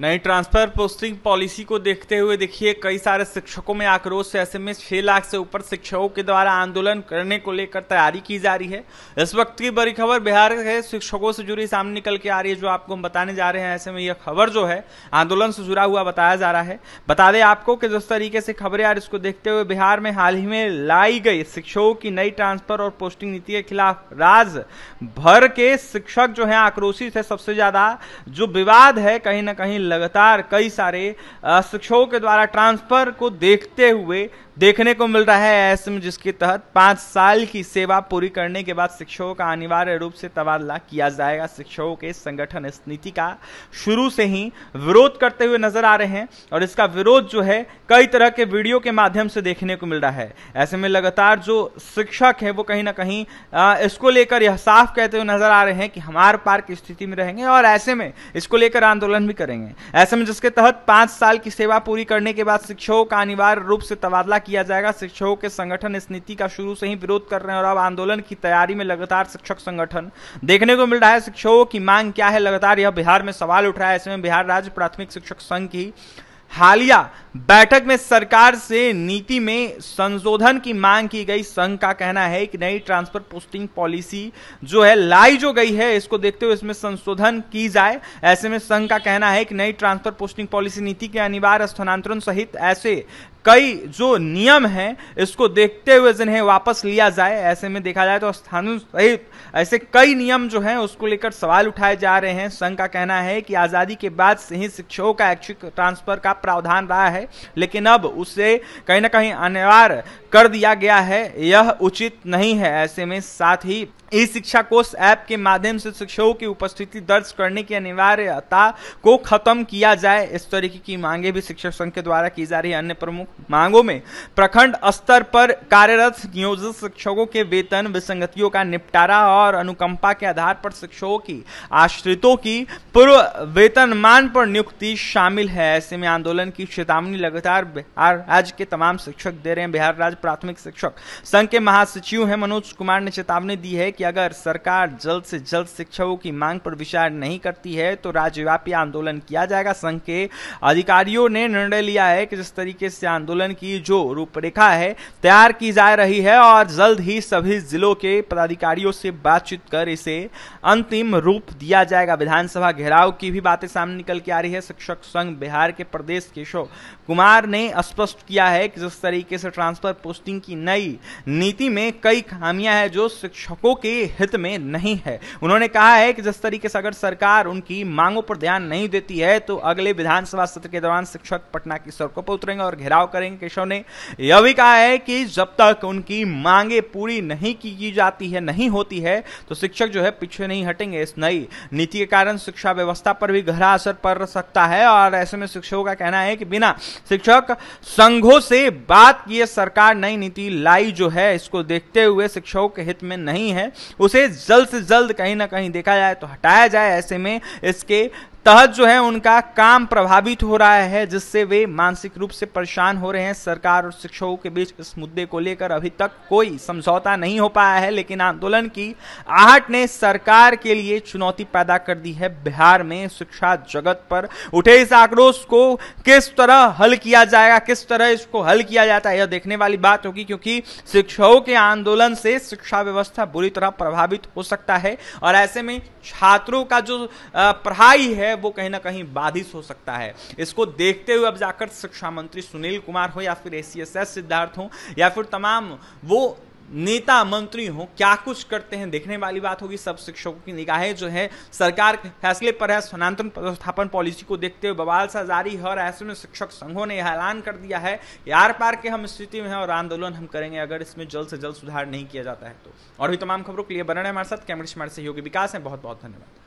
नई transfer posting policy को देखते हुए देखिए कई सारे शिक्षकों में आक्रोश है ऐसे में छह लाख से ऊपर शिक्षकों के द्वारा आंदोलन करने को लेकर तैयारी की जा रही है इस वक्त की बड़ी खबर बिहार के शिक्षकों से जुड़ी सामने निकल के आ रही है जो आपको हम बताने जा रहे हैं ऐसे में यह खबर जो है आंदोलन से जुड़ा हुआ बताया जा रहा है बता दें आपको कि जिस तरीके से खबरें आ रही इसको देखते हुए बिहार में हाल ही में लाई गई शिक्षकों की नई ट्रांसफर और पोस्टिंग नीति के खिलाफ राज भर के शिक्षक जो है आक्रोशित है सबसे ज्यादा जो विवाद है कहीं ना कहीं लगातार कई सारे शिक्षकों के द्वारा ट्रांसफर को देखते हुए देखने को मिल रहा है ऐसे में जिसके तहत पाँच साल की सेवा पूरी करने के बाद शिक्षकों का अनिवार्य रूप से तबादला किया जाएगा शिक्षकों के संगठन इस नीति का शुरू से ही विरोध करते हुए नजर आ रहे हैं और इसका विरोध जो है कई तरह के वीडियो के माध्यम से देखने को मिल रहा है ऐसे में लगातार जो शिक्षक है वो कहीं ना कहीं इसको लेकर यह साफ कहते हुए नजर आ रहे हैं कि हमारे पार्क स्थिति में रहेंगे और ऐसे में इसको लेकर आंदोलन भी करेंगे हैं ऐसे में जिसके तहत पांच साल की सेवा पूरी करने के बाद शिक्षकों का अनिवार्य रूप से तबादला किया जाएगा शिक्षकों के संगठन इस नीति का शुरू से ही विरोध कर रहे हैं और अब आंदोलन की तैयारी में लगातार शिक्षक संगठन देखने को मिल रहा है शिक्षकों की मांग क्या है लगातार यह बिहार में सवाल उठ रहा है ऐसे में बिहार राज्य प्राथमिक शिक्षक संघ की हालिया बैठक में सरकार से नीति में संशोधन की मांग की गई संघ का कहना है कि नई ट्रांसफर पोस्टिंग पॉलिसी जो है लाई जो गई है इसको देखते हुए इसमें संशोधन की जाए ऐसे में संघ का कहना है कि नई ट्रांसफर पोस्टिंग पॉलिसी नीति के अनिवार्य स्थानांतरण सहित ऐसे कई जो नियम हैं इसको देखते हुए जिन्हें वापस लिया जाए ऐसे में देखा जाए तो स्थानीय सहित ऐसे कई नियम जो हैं उसको लेकर सवाल उठाए जा रहे हैं संघ का कहना है कि आज़ादी के बाद से ही शिक्षकों का ऐच्छिक ट्रांसफर का प्रावधान रहा है लेकिन अब उसे कहीं ना कहीं अनिवार्य कर दिया गया है यह उचित नहीं है ऐसे में साथ ही ई शिक्षा कोष ऐप के माध्यम से शिक्षकों की उपस्थिति दर्ज करने की अनिवार्यता को खत्म किया जाए इस तरीके की मांगे भी शिक्षक संघ के द्वारा की जा रही अन्य प्रमुख मांगों में प्रखंड स्तर पर कार्यरत नियोजित शिक्षकों के वेतन विसंगतियों का निपटारा और अनुकंपा के आधार पर शिक्षकों की आश्रितों की पूर्व वेतनमान पर नियुक्ति शामिल है ऐसे में आंदोलन की चेतावनी लगातार बिहार राज्य के तमाम शिक्षक दे रहे हैं बिहार राज्य प्राथमिक शिक्षक संघ के महासचिव हैं मनोज कुमार ने चेतावनी दी है कि कि अगर सरकार जल्द से जल्द शिक्षकों की मांग पर विचार नहीं करती है तो राज्यव्यापी आंदोलन किया जाएगा संघ के अधिकारियों ने निर्णय लिया है कि जिस तरीके से आंदोलन की जो रूपरेखा है तैयार की जा रही है और जल्द ही सभी जिलों के पदाधिकारियों से बातचीत कर इसे अंतिम रूप दिया जाएगा विधानसभा घेराव की भी बातें सामने निकल के आ रही है शिक्षक संघ बिहार के प्रदेश केशव कुमार ने स्पष्ट किया है कि जिस तरीके से ट्रांसफर पोस्टिंग की नई नीति में कई खामियां हैं जो शिक्षकों के हित में नहीं है उन्होंने कहा है कि जिस तरीके से अगर सरकार उनकी मांगों पर ध्यान नहीं देती है तो अगले विधानसभा सत्र के दौरान शिक्षक पटना की सड़कों पर उतरेंगे और घेराव करेंगे केशव ने यह भी कहा है कि जब तक उनकी मांगे पूरी नहीं की जाती है नहीं होती है तो शिक्षक जो है पीछे नहीं हटेंगे इस नई नीति के कारण शिक्षा व्यवस्था पर भी गहरा असर पड़ सकता है और ऐसे में शिक्षकों का कहना है कि बिना शिक्षक संघों से बात किए सरकार नई नीति लाई जो है इसको देखते हुए शिक्षकों के हित में नहीं है उसे जल्द से जल्द कहीं ना कहीं देखा जाए तो हटाया जाए ऐसे में इसके तहत जो है उनका काम प्रभावित हो रहा है जिससे वे मानसिक रूप से परेशान हो रहे हैं सरकार और शिक्षकों के बीच इस मुद्दे को लेकर अभी तक कोई समझौता नहीं हो पाया है लेकिन आंदोलन की आहट ने सरकार के लिए चुनौती पैदा कर दी है बिहार में शिक्षा जगत पर उठे इस आक्रोश को किस तरह हल किया जाएगा किस तरह इसको हल किया जाता है यह देखने वाली बात होगी क्योंकि शिक्षकों के आंदोलन से शिक्षा व्यवस्था बुरी तरह प्रभावित हो सकता है और ऐसे में छात्रों का जो पढ़ाई है है वो कहीं ना कहीं बाधित हो सकता है इसको देखते हुए अब जाकर शिक्षा मंत्री सुनील कुमार हो या फिर ए सिद्धार्थ हो या फिर तमाम वो नेता मंत्री हो क्या कुछ करते हैं देखने वाली बात होगी सब शिक्षकों की निगाहें जो है सरकार के फैसले पर है स्थानांतरण व्यवस्थापन पॉलिसी को देखते हुए बवाल सा जारी है और ऐसे में शिक्षक संघों ने यह ऐलान कर दिया है यार पार के हम स्थिति में हैं और आंदोलन हम करेंगे अगर इसमें जल्द से जल्द सुधार नहीं किया जाता है तो और भी तमाम खबरों के लिए बने हमारे साथ कैमरे हमारे सहयोगी विकास है बहुत बहुत धन्यवाद